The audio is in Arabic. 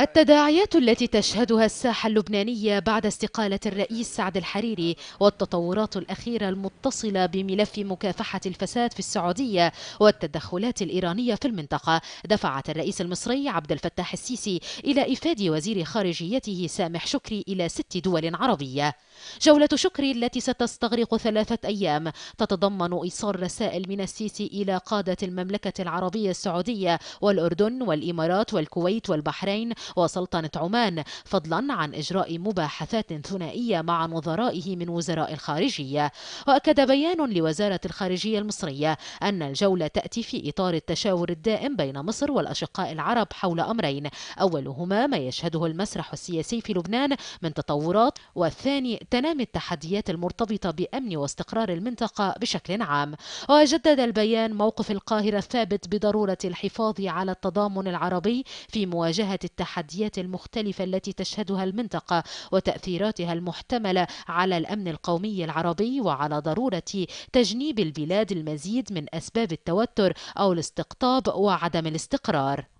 التداعيات التي تشهدها الساحة اللبنانية بعد استقالة الرئيس سعد الحريري والتطورات الأخيرة المتصلة بملف مكافحة الفساد في السعودية والتدخلات الإيرانية في المنطقة دفعت الرئيس المصري عبد الفتاح السيسي إلى إفادة وزير خارجيته سامح شكري إلى ست دول عربية جولة شكري التي ستستغرق ثلاثة أيام تتضمن إيصال رسائل من السيسي إلى قادة المملكة العربية السعودية والأردن والإمارات والكويت الكويت والبحرين وسلطنة عمان فضلا عن إجراء مباحثات ثنائية مع نظرائه من وزراء الخارجية وأكد بيان لوزارة الخارجية المصرية أن الجولة تأتي في إطار التشاور الدائم بين مصر والأشقاء العرب حول أمرين أولهما ما يشهده المسرح السياسي في لبنان من تطورات والثاني تنامي التحديات المرتبطة بأمن واستقرار المنطقة بشكل عام وجدد البيان موقف القاهرة الثابت بضرورة الحفاظ على التضامن العربي في لمواجهة التحديات المختلفة التي تشهدها المنطقة وتأثيراتها المحتملة على الأمن القومي العربي وعلى ضرورة تجنيب البلاد المزيد من أسباب التوتر أو الاستقطاب وعدم الاستقرار